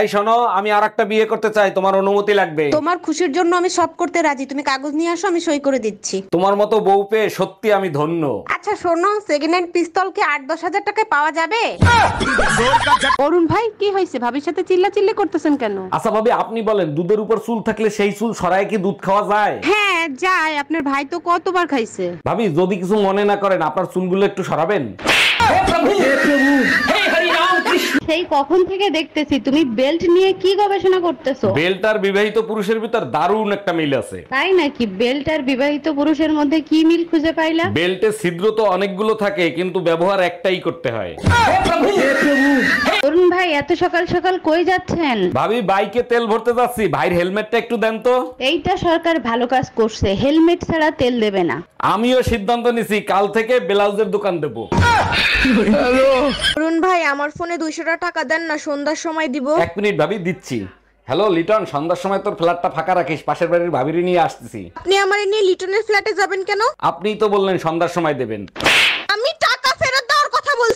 এই শোনো আমি আর একটা বিয়ে করতে চাই তোমার অনুমতি লাগবে তোমার খুশির জন্য আমি সব করতে রাজি তুমি কাগজ নিয়ে আসো আমি সই করে দিচ্ছি তোমার মতো বউ পেয়ে সত্যি আমি ধন্য আচ্ছা শোনো সেকেন্ড হ্যান্ড পিস্তল কি আট দশ হাজার টাকায় পাওয়া যাবে অরুণ ভাই কি হয়েছে ভাবির সাথে চিল্লা চিল্লি করতেছেন কেন আচ্ছা ভাবি আপনি বলেন দুধের উপর চুল থাকলে সেই চুল সরায় কি দুধ খাওয়া যায় হ্যাঁ যায় আপনার ভাই তো কতবার খাইছে ভাবি যদি কিছু মনে না করেন আপনার চুলগুলো একটু সরাবেন হে প্রভু হে প্রভু সেই কখন থেকে দেখতেছি তুমি বেল্ট নিয়ে কি গবেষণা করতেছো বেল্ট আর বিবাহিত পুরুষের ভিতর দারুণ একটা মিল আছে তাই নাকি বেল্ট আর বিবাহিত পুরুষের মধ্যে কি মিল খুঁজে পাইলা বেল্টে ছিদ্র তো অনেকগুলো থাকে কিন্তু ব্যবহার একটাই করতে হয় দেখুন ভাই এত সকাল সকাল কই যাচ্ছেন ভাবি বাইকে তেল ভরতে যাচ্ছি ভাইয়ের হেলমেটটা একটু দেন তো এইটা সরকার ভালো কাজ করছে হেলমেট ছাড়া তেল দেবে না আমিও সিদ্ধান্ত নিছি কাল থেকে ব্লাউজের দোকান দেব হ্যালো অরুণ ভাই আমার ফোনে 200 টাকা দেন না সন্ধ্যার সময় দিব এক মিনিট ভাবি দিচ্ছি হ্যালো লিটন সন্ধ্যার সময় তোর ফ্ল্যাটটা ফাঁকা রাখিস পাশের বাড়ির ভাবিরি নিয়ে আসতেছি আপনি আমারে নিয়ে লিটনের ফ্ল্যাটে যাবেন কেন আপনিই তো বললেন সন্ধ্যার সময় দেবেন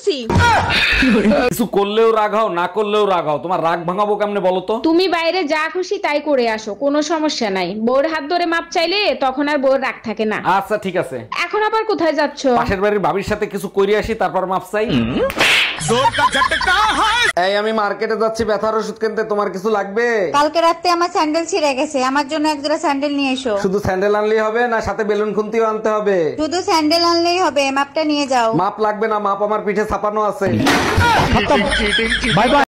কিছু করলেও রাগ হও না করলেও রাগ হও তোমার রাগ ভাঙাবো কেমনে বলো তো তুমি বাইরে যা খুশি তাই করে আসো কোনো সমস্যা নাই বউর হাত ধরে মাপ চাইলে তখন আর বউর রাগ থাকে না আচ্ছা ঠিক আছে এখন আবার কোথায় যাচ্ছো পাশের বাড়ির ভাবির সাথে কিছু করে আসি তারপর মাপ চাই জোর ঝটকা এই আমি মার্কেটে যাচ্ছি ব্যথার ওষুধ কিনতে তোমার কিছু লাগবে কালকে রাতে আমার স্যান্ডেল ছিঁড়ে গেছে আমার জন্য এক জোড়া স্যান্ডেল নিয়ে এসো শুধু স্যান্ডেল আনলেই হবে না সাথে বেলুন খুন্তিও আনতে হবে শুধু স্যান্ডেল আনলেই হবে মাপটা নিয়ে যাও মাপ লাগবে না মাপ আমার পিঠে ছাপানো আছে বাই বাই